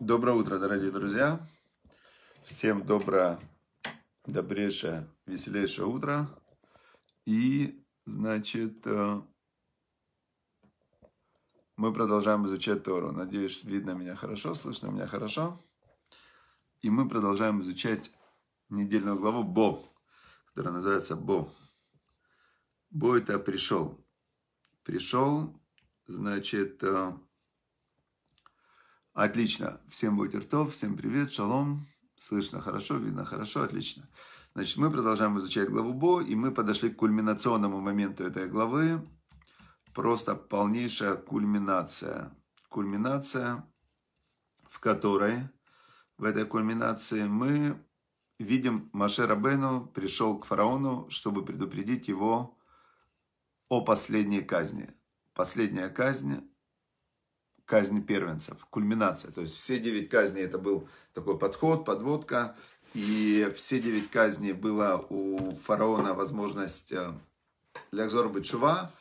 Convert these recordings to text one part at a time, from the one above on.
Доброе утро, дорогие друзья. Всем доброе, добрейшее, веселейшее утро. И, значит, э, мы продолжаем изучать Тору. Надеюсь, видно меня хорошо, слышно меня хорошо. И мы продолжаем изучать недельную главу Бо, которая называется Бо. Бо это пришел. Пришел, значит, э, Отлично. Всем будет ртов. Всем привет. Шалом. Слышно хорошо, видно хорошо. Отлично. Значит, мы продолжаем изучать главу Бо, и мы подошли к кульминационному моменту этой главы. Просто полнейшая кульминация. Кульминация, в которой, в этой кульминации мы видим, Маше Рабену пришел к фараону, чтобы предупредить его о последней казни. Последняя казнь казни первенцев, кульминация. То есть все девять казней это был такой подход, подводка. И все девять казней было у фараона возможность э, Лягзор Бычува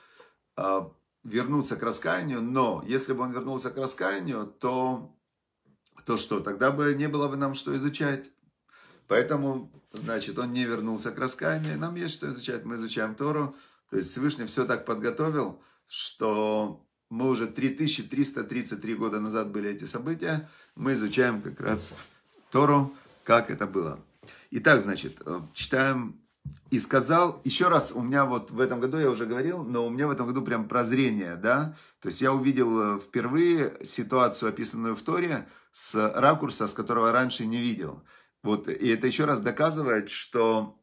э, вернуться к раскаянию, но если бы он вернулся к раскаянию, то, то что, тогда бы не было бы нам что изучать. Поэтому, значит, он не вернулся к раскаянию, нам есть что изучать, мы изучаем Тору. То есть Всевышний все так подготовил, что мы уже 3333 года назад были эти события, мы изучаем как раз Тору, как это было. Итак, значит, э, читаем и сказал, еще раз, у меня вот в этом году, я уже говорил, но у меня в этом году прям прозрение, да, то есть я увидел э, впервые ситуацию, описанную в Торе, с ракурса, с которого раньше не видел. Вот, и это еще раз доказывает, что,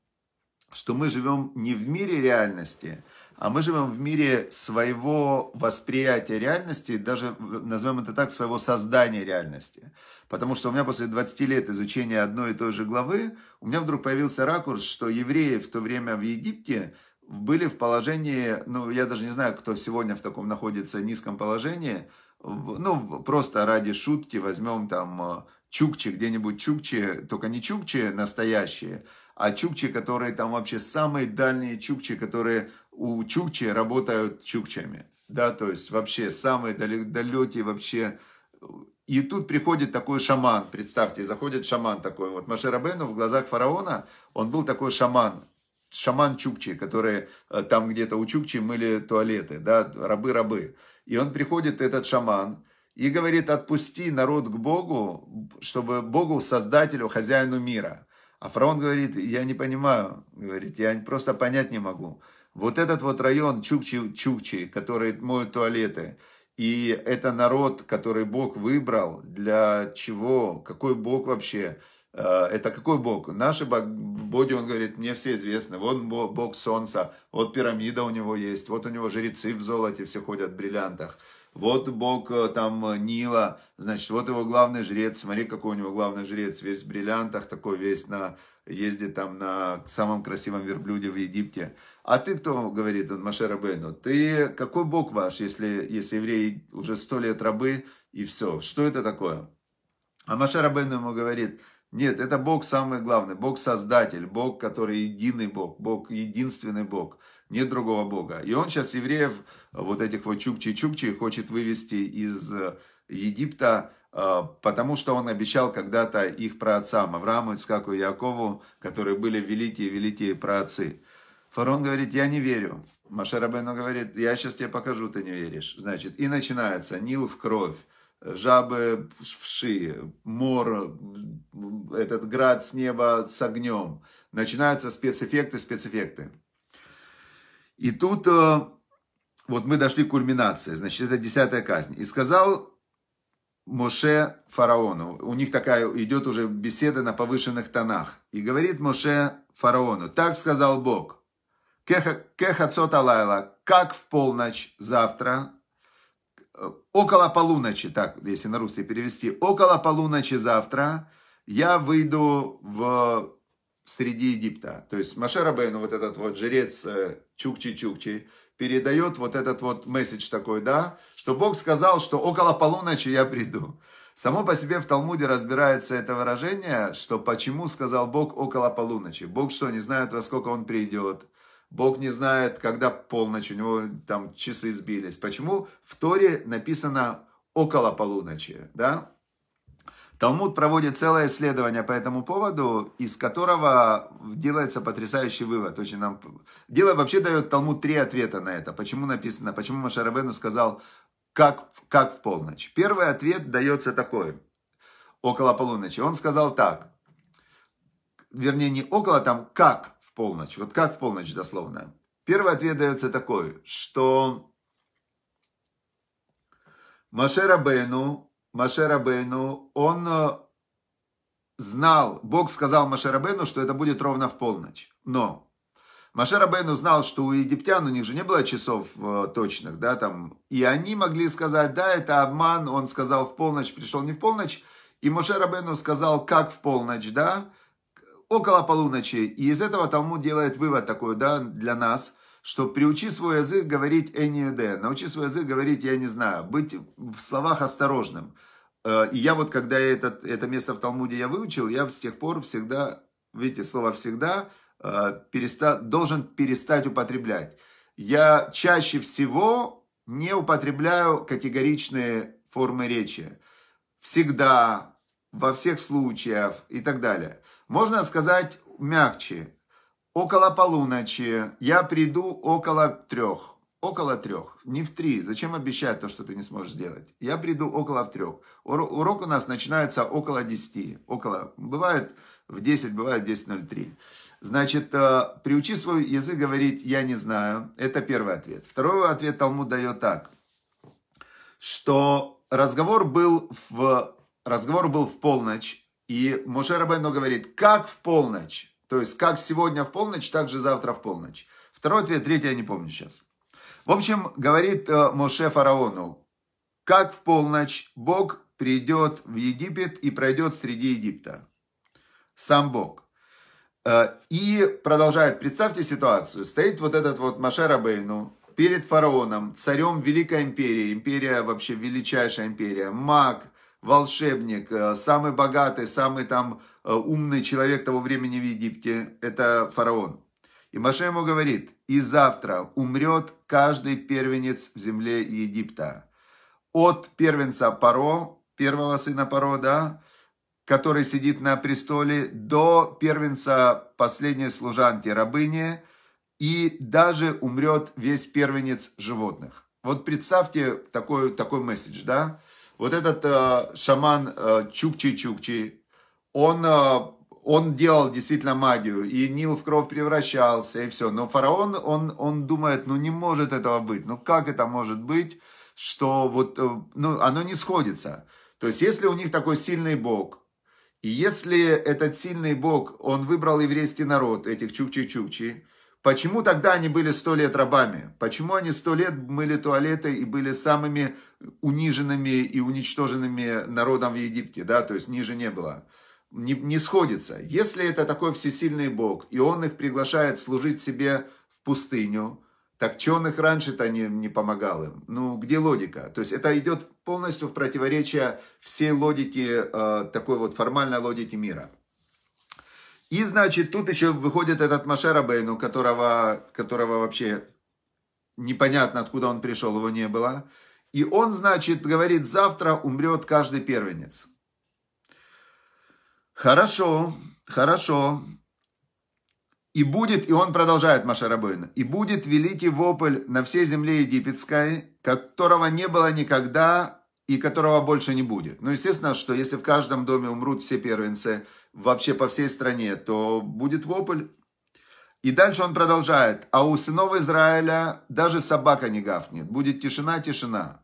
что мы живем не в мире реальности, а мы живем в мире своего восприятия реальности, даже, назовем это так, своего создания реальности. Потому что у меня после 20 лет изучения одной и той же главы, у меня вдруг появился ракурс, что евреи в то время в Египте были в положении, ну, я даже не знаю, кто сегодня в таком находится низком положении, ну, просто ради шутки возьмем там э, чукчи, где-нибудь чукчи, только не чукчи настоящие, а чукчи, которые там вообще самые дальние чукчи, которые у чукчи работают чукчами, да, то есть вообще самые далекие вообще. Э, и тут приходит такой шаман, представьте, заходит шаман такой, вот Машерабену в глазах фараона, он был такой шаман, шаман Чукчи, который э, там где-то у Чукчи мыли туалеты, да, рабы-рабы. И он приходит, этот шаман, и говорит, отпусти народ к Богу, чтобы Богу, создателю, хозяину мира. А фараон говорит, я не понимаю, говорит, я просто понять не могу. Вот этот вот район Чукчи-Чукчи, которые моют туалеты, и это народ, который Бог выбрал, для чего, какой Бог вообще, э, это какой Бог? Наши боги, он говорит, мне все известны. Вот Бог Солнца, вот пирамида у него есть, вот у него жрецы в золоте все ходят в бриллиантах. Вот Бог э, там э, Нила, значит, вот его главный жрец, смотри, какой у него главный жрец, весь в бриллиантах, такой весь на ездит там на самом красивом верблюде в Египте. А ты кто, говорит он Маше Бейну? ты какой бог ваш, если, если евреи уже сто лет рабы и все, что это такое? А Маше Бейну ему говорит, нет, это Бог самый главный, Бог Создатель, Бог, который единый Бог, Бог единственный Бог, нет другого Бога. И он сейчас евреев, вот этих вот чукчи-чукчи, хочет вывести из э, Египта, Э, потому что он обещал когда-то их праотцам, Аврааму, Ицкаку и Якову, которые были великие-великие праотцы. Фарон говорит, я не верю. Машарабену говорит, я сейчас тебе покажу, ты не веришь. Значит, и начинается Нил в кровь, жабы в ши, мор, этот град с неба с огнем. Начинаются спецэффекты, спецэффекты. И тут э, вот мы дошли к кульминации, значит, это десятая казнь. И сказал Моше фараону. У них такая идет уже беседа на повышенных тонах. И говорит Моше фараону, так сказал Бог, кехацот алайла, как в полночь завтра, «Э, около полуночи, так, если на русский перевести, около полуночи завтра я выйду в среди Египта. То есть Машера Бейну, вот этот вот жрец э, Чукчи-Чукчи, передает вот этот вот месседж такой, да, что Бог сказал, что около полуночи я приду. Само по себе в Талмуде разбирается это выражение, что почему сказал Бог около полуночи. Бог что, не знает, во сколько он придет. Бог не знает, когда полночь, у него там часы сбились. Почему в Торе написано около полуночи, да? Талмуд проводит целое исследование по этому поводу, из которого делается потрясающий вывод. Очень нам... Дело вообще дает Талмуд три ответа на это. Почему написано, почему Машарабену сказал, как, как в полночь. Первый ответ дается такой, около полуночи. Он сказал так, вернее не около, там как в полночь, вот как в полночь дословно. Первый ответ дается такой, что Машерабену Машерабейну он э, знал, Бог сказал Машерабейну, что это будет ровно в полночь. Но Машерабейну знал, что у египтян у них же не было часов э, точных, да, там, и они могли сказать, да, это обман, он сказал в полночь, пришел не в полночь, и Машерабейну сказал, как в полночь, да, около полуночи. И из этого Талмуд делает вывод такой, да, для нас, что приучи свой язык говорить «энеюде», научи свой язык говорить «я не знаю», быть в словах осторожным – Э, и я вот, когда я этот, это место в Талмуде я выучил, я с тех пор всегда, видите, слово «всегда» э, переста, должен перестать употреблять. Я чаще всего не употребляю категоричные формы речи. Всегда, во всех случаях и так далее. Можно сказать мягче. Около полуночи. Я приду около трех. Около трех. Не в три. Зачем обещать то, что ты не сможешь сделать? Я приду около в трех. Урок у нас начинается около десяти. Около. Бывает в десять, бывает в десять ноль три. Значит, э, приучи свой язык говорить «я не знаю». Это первый ответ. Второй ответ Талмуд дает так, что разговор был в, разговор был в полночь, и Моше Рабейну говорит «как в полночь?» То есть, как сегодня в полночь, так же завтра в полночь. Второй ответ, третий я не помню сейчас. В общем, говорит э, Моше фараону, как в полночь Бог придет в Египет и пройдет среди Египта. Сам Бог. Э, и продолжает, представьте ситуацию, стоит вот этот вот Моше Рабейну перед фараоном, царем Великой Империи, империя вообще величайшая империя, маг, волшебник, э, самый богатый, самый там умный человек того времени в Египте, это фараон. И Маше ему говорит, и завтра умрет каждый первенец в земле Египта. От первенца Паро, первого сына Паро, да, который сидит на престоле, до первенца последней служанки рабыни, и даже умрет весь первенец животных. Вот представьте такой, такой месседж, да? Вот этот э, шаман э, Чукчи-Чукчи, он э, он делал действительно магию, и Нил в кровь превращался, и все. Но фараон, он, он думает, ну не может этого быть, ну как это может быть, что вот, э, ну оно не сходится. То есть, если у них такой сильный бог, и если этот сильный бог, он выбрал еврейский народ, этих чукчи-чукчи, Почему тогда они были сто лет рабами? Почему они сто лет мыли туалеты и были самыми униженными и уничтоженными народом в Египте? Да, то есть ниже не было не, не сходится. Если это такой всесильный Бог, и Он их приглашает служить себе в пустыню, так че он их раньше-то не, не помогал им? Ну, где логика? То есть это идет полностью в противоречие всей логике, э, такой вот формальной логике мира. И, значит, тут еще выходит этот Маше Бейну, которого, которого вообще непонятно, откуда он пришел, его не было. И он, значит, говорит, завтра умрет каждый первенец. Хорошо, хорошо. И будет, и он продолжает Маша Машарабейна, и будет великий вопль на всей земле египетской, которого не было никогда и которого больше не будет. Ну, естественно, что если в каждом доме умрут все первенцы, вообще по всей стране, то будет вопль. И дальше он продолжает. А у сынов Израиля даже собака не гавнет, Будет тишина, тишина.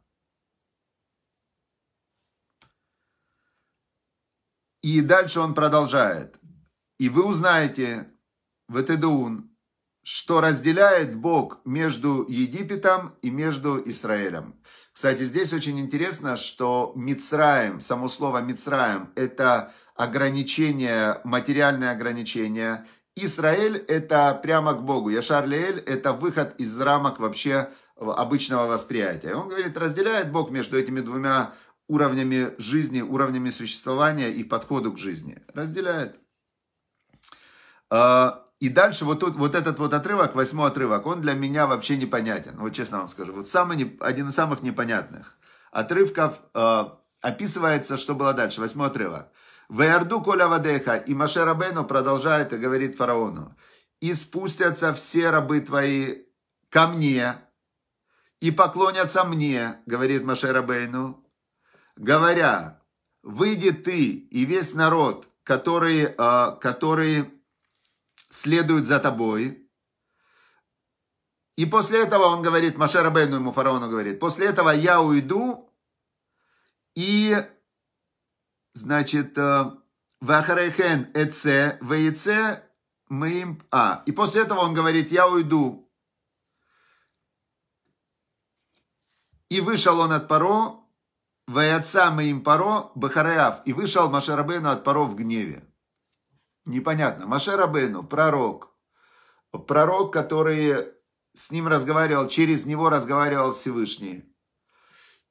И дальше он продолжает. И вы узнаете, в Этедеун, что разделяет Бог между Египетом и между Израилем. Кстати, здесь очень интересно, что Мицраем, само слово Мицраем, это ограничение, материальное ограничение. Израиль – это прямо к Богу. Яшарлеэль – это выход из рамок вообще обычного восприятия. Он говорит, разделяет Бог между этими двумя уровнями жизни, уровнями существования и подходу к жизни. Разделяет. А, и дальше вот, тут, вот этот вот отрывок, восьмой отрывок, он для меня вообще непонятен. Вот честно вам скажу, вот самый, один из самых непонятных отрывков э, описывается, что было дальше. Восьмой отрывок. «Веярду коля вадеха» и Маше Рабейну продолжает и говорит фараону. «И спустятся все рабы твои ко мне, и поклонятся мне», говорит Маше Рабейну, говоря, выйди ты и весь народ, которые, а, которые следуют за тобой. И после этого он говорит, Машер Абейну ему фараону говорит, после этого я уйду и, значит, а, Вахарейхен Эце, Вейце, мы им... А, и после этого он говорит, я уйду. И вышел он от Паро, Ваяцам им паро Бахареав, и вышел Машарабейну от паро в гневе. Непонятно. Машарабейну, пророк, пророк, который с ним разговаривал, через него разговаривал Всевышний.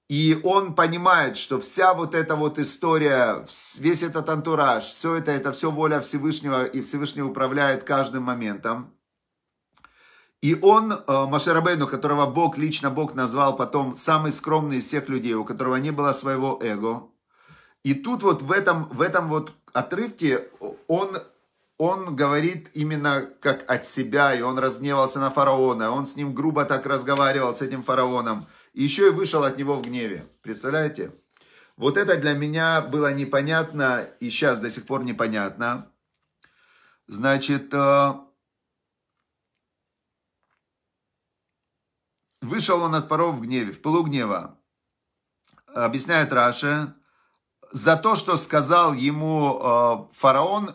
И он понимает, что вся вот эта вот история, весь этот антураж, все это, это все воля Всевышнего, и Всевышний управляет каждым моментом. И он, э, Машарабейну, которого Бог, лично Бог назвал потом самый скромный из всех людей, у которого не было своего эго. И тут вот в этом, в этом вот отрывке он, он говорит именно как от себя, и он разгневался на фараона, он с ним грубо так разговаривал, с этим фараоном, и еще и вышел от него в гневе. Представляете? Вот это для меня было непонятно, и сейчас до сих пор непонятно. Значит, э, Вышел он от паров в гневе, в полугнева. Объясняет Раши, за то, что сказал ему э, фараон,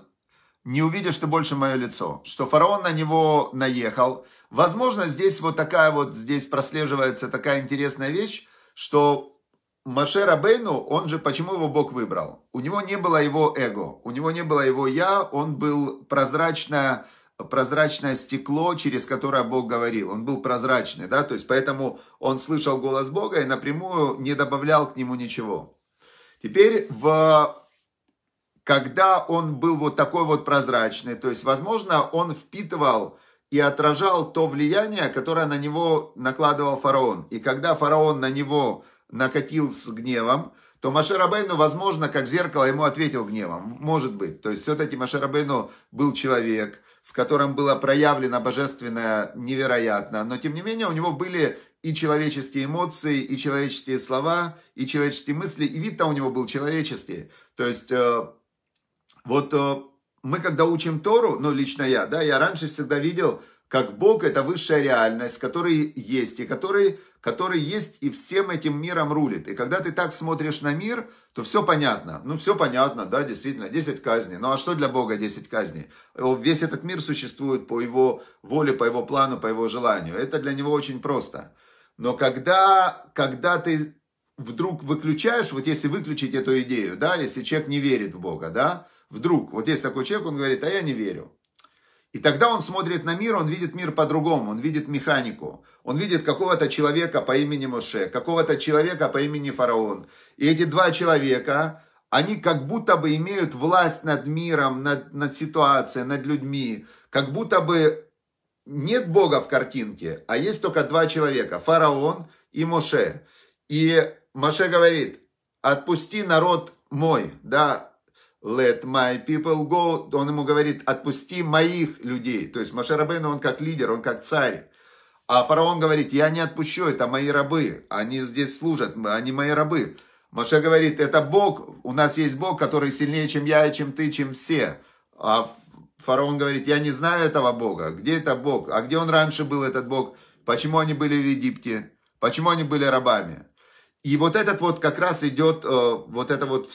не увидишь ты больше мое лицо, что фараон на него наехал. Возможно, здесь вот такая вот, здесь прослеживается такая интересная вещь, что Маше Рабейну, он же, почему его Бог выбрал? У него не было его эго, у него не было его я, он был прозрачная прозрачное стекло, через которое Бог говорил. Он был прозрачный, да, то есть поэтому он слышал голос Бога и напрямую не добавлял к нему ничего. Теперь, в... когда он был вот такой вот прозрачный, то есть, возможно, он впитывал и отражал то влияние, которое на него накладывал фараон. И когда фараон на него накатил с гневом, то Маше Рабейну, возможно, как зеркало ему ответил гневом. Может быть. То есть все-таки Маше Рабейну был человек, в котором было проявлено божественное невероятно. Но, тем не менее, у него были и человеческие эмоции, и человеческие слова, и человеческие мысли, и вид-то у него был человеческий. То есть, э, вот э, мы когда учим Тору, ну, лично я, да, я раньше всегда видел, как Бог – это высшая реальность, который есть, и который, который есть и всем этим миром рулит. И когда ты так смотришь на мир, то все понятно. Ну, все понятно, да, действительно, 10 казней. Ну, а что для Бога 10 казней? Весь этот мир существует по его воле, по его плану, по его желанию. Это для него очень просто. Но когда, когда ты вдруг выключаешь, вот если выключить эту идею, да, если человек не верит в Бога, да, вдруг, вот есть такой человек, он говорит, а я не верю. И тогда он смотрит на мир, он видит мир по-другому, он видит механику. Он видит какого-то человека по имени Моше, какого-то человека по имени Фараон. И эти два человека, они как будто бы имеют власть над миром, над, над ситуацией, над людьми. Как будто бы нет Бога в картинке, а есть только два человека, Фараон и Моше. И Моше говорит, отпусти народ мой, да, let my people go, он ему говорит, отпусти моих людей. То есть Машарабейну, он как лидер, он как царь. А фараон говорит, я не отпущу, это мои рабы, они здесь служат, они мои рабы. Маше говорит, это Бог, у нас есть Бог, который сильнее, чем я, чем ты, чем все. А фараон говорит, я не знаю этого Бога, где это Бог, а где он раньше был, этот Бог, почему они были в Египте, почему они были рабами. И вот этот вот как раз идет, э, вот это вот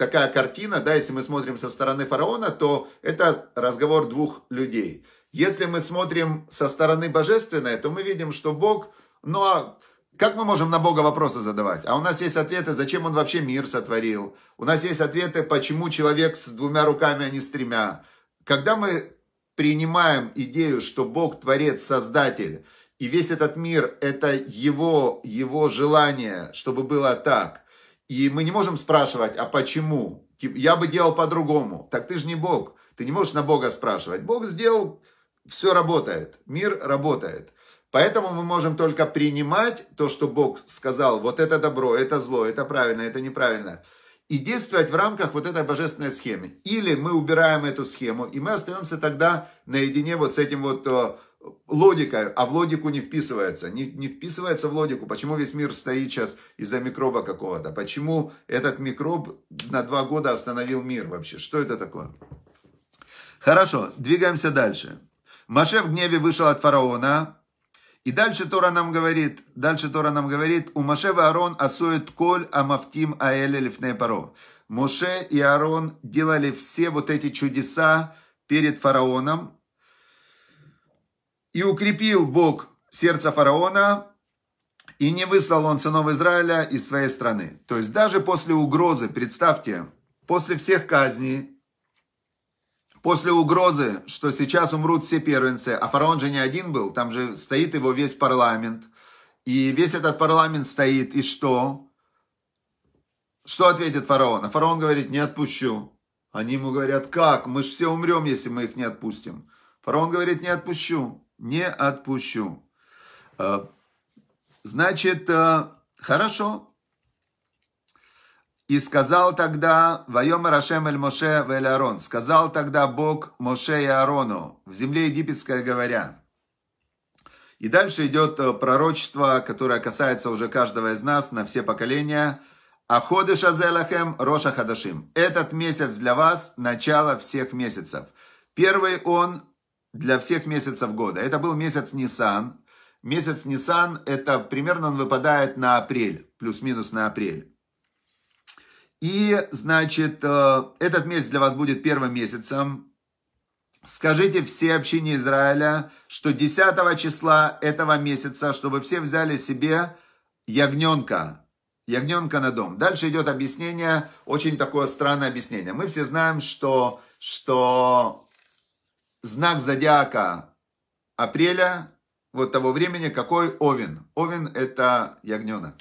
такая картина, да, если мы смотрим со стороны фараона, то это разговор двух людей. Если мы смотрим со стороны божественной, то мы видим, что Бог, ну а как мы можем на Бога вопросы задавать? А у нас есть ответы, зачем Он вообще мир сотворил. У нас есть ответы, почему человек с двумя руками, а не с тремя. Когда мы принимаем идею, что Бог творец, создатель, и весь этот мир – это его, его желание, чтобы было так – и мы не можем спрашивать, а почему? Я бы делал по-другому. Так ты же не Бог. Ты не можешь на Бога спрашивать. Бог сделал, все работает. Мир работает. Поэтому мы можем только принимать то, что Бог сказал. Вот это добро, это зло, это правильно, это неправильно. И действовать в рамках вот этой божественной схемы. Или мы убираем эту схему, и мы остаемся тогда наедине вот с этим вот логика, а в логику не вписывается. Не, не вписывается в логику, почему весь мир стоит сейчас из-за микроба какого-то. Почему этот микроб на два года остановил мир вообще. Что это такое? Хорошо, двигаемся дальше. Маше в гневе вышел от фараона. И дальше Тора нам говорит, дальше Тора нам говорит, у Маше Аарон асует коль амафтим аэле лифне паро. Моше и Аарон делали все вот эти чудеса перед фараоном, и укрепил Бог сердце фараона, и не выслал он сынов Израиля из своей страны. То есть даже после угрозы, представьте, после всех казней, после угрозы, что сейчас умрут все первенцы, а фараон же не один был, там же стоит его весь парламент, и весь этот парламент стоит, и что? Что ответит фараон? А фараон говорит, не отпущу. Они ему говорят, как? Мы же все умрем, если мы их не отпустим. Фараон говорит, не отпущу не отпущу. А, значит, э, хорошо. И сказал тогда, Вайом Рашем Эль Моше Вель Арон, сказал тогда Бог Моше и Арону в земле египетской говоря. И дальше идет э, пророчество, которое касается уже каждого из нас на все поколения. Аходы Шазелахем Роша Хадашим. Этот месяц для вас – начало всех месяцев. Первый он для всех месяцев года. Это был месяц Нисан. Месяц Нисан, это примерно он выпадает на апрель, плюс-минус на апрель. И, значит, э, этот месяц для вас будет первым месяцем. Скажите все общине Израиля, что 10 числа этого месяца, чтобы все взяли себе ягненка, ягненка на дом. Дальше идет объяснение, очень такое странное объяснение. Мы все знаем, что, что знак зодиака апреля, вот того времени, какой Овен. Овен – это ягненок.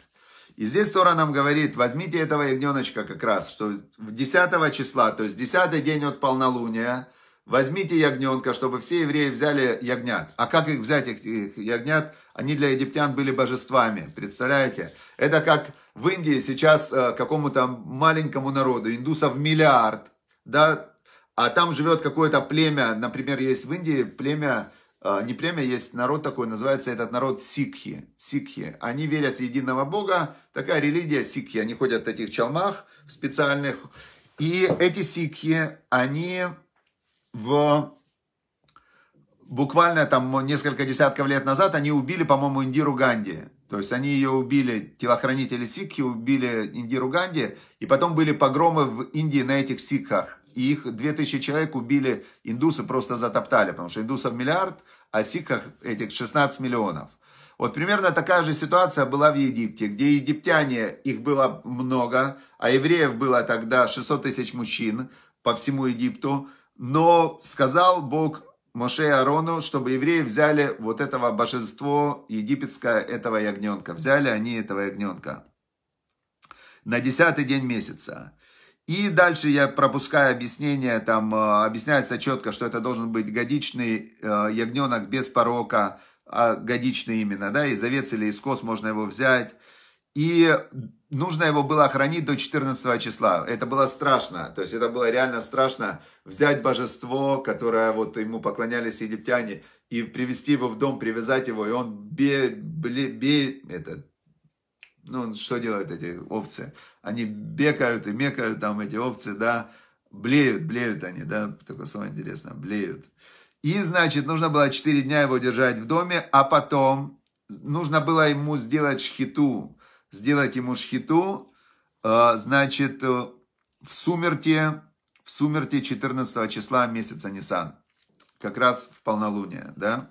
И здесь Тора нам говорит, возьмите этого ягненочка как раз, что в 10 числа, то есть 10 день от полнолуния, возьмите ягненка, чтобы все евреи взяли ягнят. А как их взять, их, ягнят? Они для египтян были божествами, представляете? Это как в Индии сейчас э, какому-то маленькому народу, индусов миллиард, да, а там живет какое-то племя, например, есть в Индии племя, а, не племя, есть народ такой, называется этот народ сикхи. Сикхи. Они верят в единого бога, такая религия сикхи. Они ходят в таких чалмах специальных. И эти сикхи, они в буквально там несколько десятков лет назад они убили, по-моему, Индиру Ганди. То есть они ее убили, телохранители сикхи убили Индиру Ганди, и потом были погромы в Индии на этих сикхах и их 2000 человек убили, индусы просто затоптали, потому что индусов миллиард, а сикхов этих 16 миллионов. Вот примерно такая же ситуация была в Египте, где египтяне, их было много, а евреев было тогда 600 тысяч мужчин по всему Египту, но сказал Бог Моше и Арону, чтобы евреи взяли вот этого божество египетское, этого ягненка. Взяли они этого ягненка на десятый день месяца. И дальше я пропускаю объяснение, там э, объясняется четко, что это должен быть годичный э, ягненок без порока, а годичный именно, да, и завец или искос можно его взять. И нужно его было хранить до 14 числа. Это было страшно. То есть это было реально страшно взять божество, которое вот ему поклонялись египтяне, и привести его в дом, привязать его, и он бе, бле, бе, этот. Ну, что делают эти овцы? Они бегают и мекают, там эти овцы, да, блеют, блеют они, да, такое слово интересно, блеют. И, значит, нужно было 4 дня его держать в доме, а потом нужно было ему сделать шхиту, сделать ему шхиту, э, значит, э, в сумерке, в сумерке 14 числа месяца Нисан, как раз в полнолуние, да,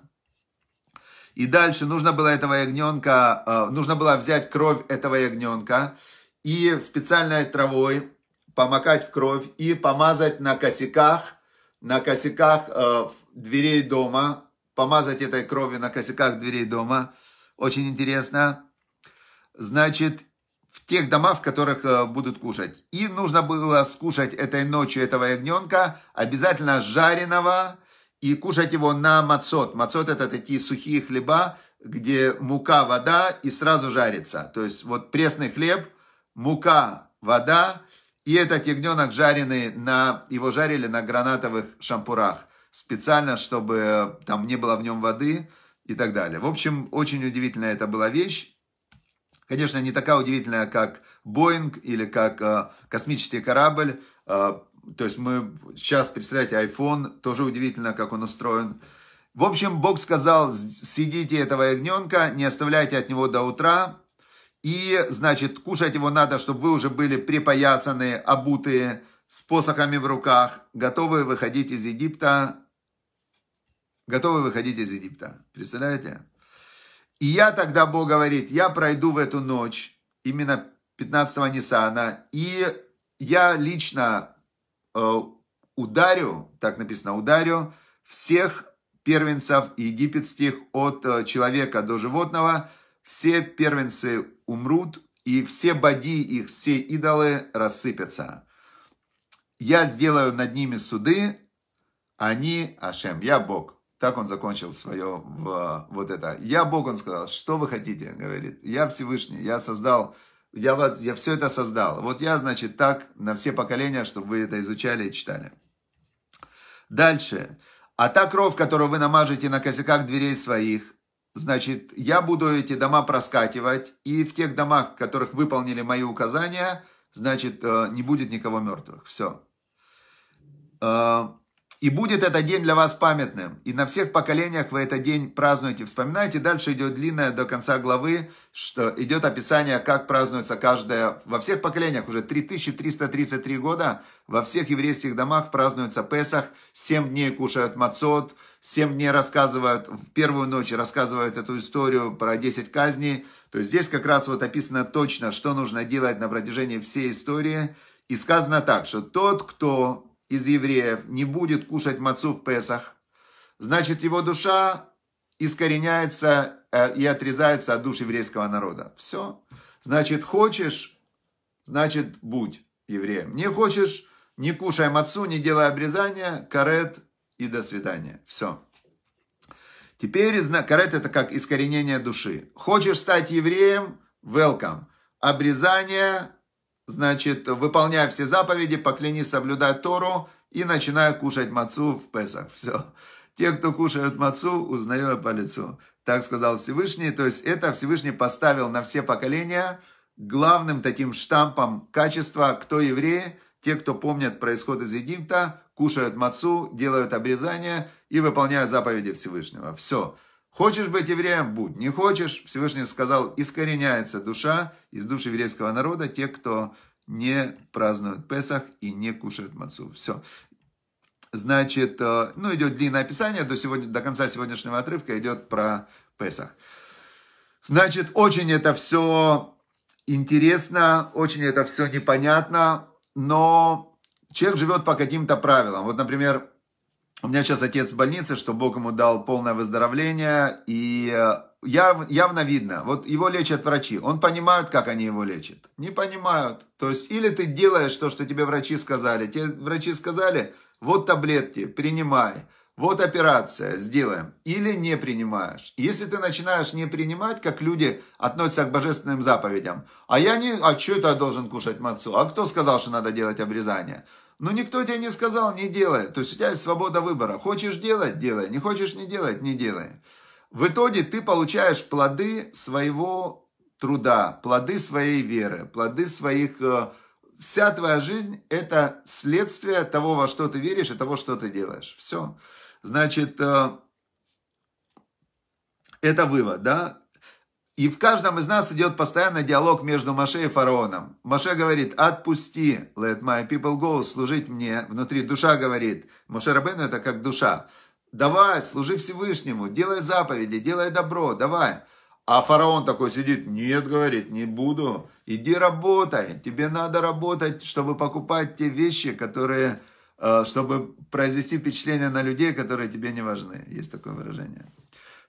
и дальше нужно было этого ягненка, э, нужно было взять кровь этого ягненка и специальной травой помакать в кровь и помазать на косяках, на косяках э, дверей дома, помазать этой кровью на косяках дверей дома. Очень интересно. Значит, в тех домах, в которых э, будут кушать. И нужно было скушать этой ночью этого ягненка, обязательно жареного, и кушать его на мацот. Мацот это такие сухие хлеба, где мука, вода и сразу жарится. То есть вот пресный хлеб, мука, вода и этот ягненок жареный на, его жарили на гранатовых шампурах специально, чтобы там не было в нем воды и так далее. В общем, очень удивительная это была вещь. Конечно, не такая удивительная, как Боинг или как э, космический корабль, э, то есть мы сейчас, представляете, iPhone, тоже удивительно, как он устроен. В общем, Бог сказал, съедите этого ягненка, не оставляйте от него до утра. И, значит, кушать его надо, чтобы вы уже были припоясаны, обутые, с посохами в руках, готовы выходить из Египта. Готовы выходить из Египта. Представляете? И я тогда, Бог говорит, я пройду в эту ночь, именно 15-го Ниссана, и я лично Э, ударю, так написано, ударю всех первенцев египетских от э, человека до животного, все первенцы умрут, и все боди их, все идолы рассыпятся. Я сделаю над ними суды, они Ашем, я Бог. Так он закончил свое в, вот это. Я Бог, он сказал, что вы хотите, говорит. Я Всевышний, я создал я, вас, я все это создал. Вот я, значит, так на все поколения, чтобы вы это изучали и читали. Дальше. А та кровь, которую вы намажете на косяках дверей своих, значит, я буду эти дома проскакивать, и в тех домах, в которых выполнили мои указания, значит, э, не будет никого мертвых. Все. Э, и будет этот день для вас памятным. И на всех поколениях вы этот день празднуете, вспоминаете. Дальше идет длинная до конца главы, что идет описание, как празднуется каждое. Во всех поколениях уже 3333 года во всех еврейских домах празднуется Песах. семь дней кушают мацот, семь дней рассказывают, в первую ночь рассказывают эту историю про 10 казней. То есть здесь как раз вот описано точно, что нужно делать на протяжении всей истории. И сказано так, что тот, кто из евреев не будет кушать мацу в Песах, значит его душа искореняется э, и отрезается от душ еврейского народа. Все. Значит, хочешь, значит, будь евреем. Не хочешь, не кушай мацу, не делай обрезания, карет и до свидания. Все. Теперь карет это как искоренение души. Хочешь стать евреем – welcome. Обрезание Значит, выполняя все заповеди, поклянись соблюдать Тору и начинай кушать мацу в Песах. Все. Те, кто кушают мацу, узнаю по лицу. Так сказал Всевышний. То есть это Всевышний поставил на все поколения главным таким штампом качества, кто евреи, те, кто помнят происход из Египта, кушают мацу, делают обрезание и выполняют заповеди Всевышнего. Все. Хочешь быть евреем – будь, не хочешь, Всевышний сказал, искореняется душа из души еврейского народа, те, кто не празднует Песах и не кушает мацу. Все. Значит, э, ну идет длинное описание, до, сегодня, до конца сегодняшнего отрывка идет про Песах. Значит, очень это все интересно, очень это все непонятно, но человек живет по каким-то правилам. Вот, например, у меня сейчас отец в больнице, что Бог ему дал полное выздоровление, и э, яв, явно видно, вот его лечат врачи, он понимает, как они его лечат? Не понимают. То есть, или ты делаешь то, что тебе врачи сказали. Тебе врачи сказали, вот таблетки, принимай, вот операция, сделаем. Или не принимаешь. Если ты начинаешь не принимать, как люди относятся к божественным заповедям, а я не, а что это я должен кушать мацу? А кто сказал, что надо делать обрезание? Но никто тебе не сказал не делай. То есть у тебя есть свобода выбора. Хочешь делать – делай. Не хочешь не делать – не делай. В итоге ты получаешь плоды своего труда, плоды своей веры, плоды своих... Э, вся твоя жизнь – это следствие того, во что ты веришь и того, что ты делаешь. Все. Значит, э, это вывод, да? И в каждом из нас идет постоянный диалог между Маше и фараоном. Маше говорит, отпусти, let my people go, служить мне. Внутри душа говорит, Маше Рабену это как душа. Давай, служи Всевышнему, делай заповеди, делай добро, давай. А фараон такой сидит, нет, говорит, не буду. Иди работай, тебе надо работать, чтобы покупать те вещи, которые, э, чтобы произвести впечатление на людей, которые тебе не важны. Есть такое выражение.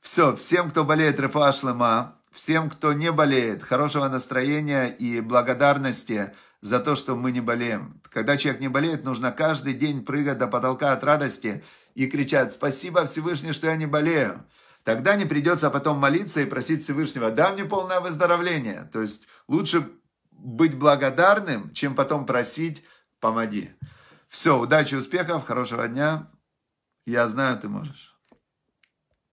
Все, всем, кто болеет, рефа шлема, Всем, кто не болеет, хорошего настроения и благодарности за то, что мы не болеем. Когда человек не болеет, нужно каждый день прыгать до потолка от радости и кричать «Спасибо, Всевышний, что я не болею». Тогда не придется потом молиться и просить Всевышнего «Дай мне полное выздоровление». То есть лучше быть благодарным, чем потом просить «Помоги». Все, удачи, успехов, хорошего дня. Я знаю, ты можешь.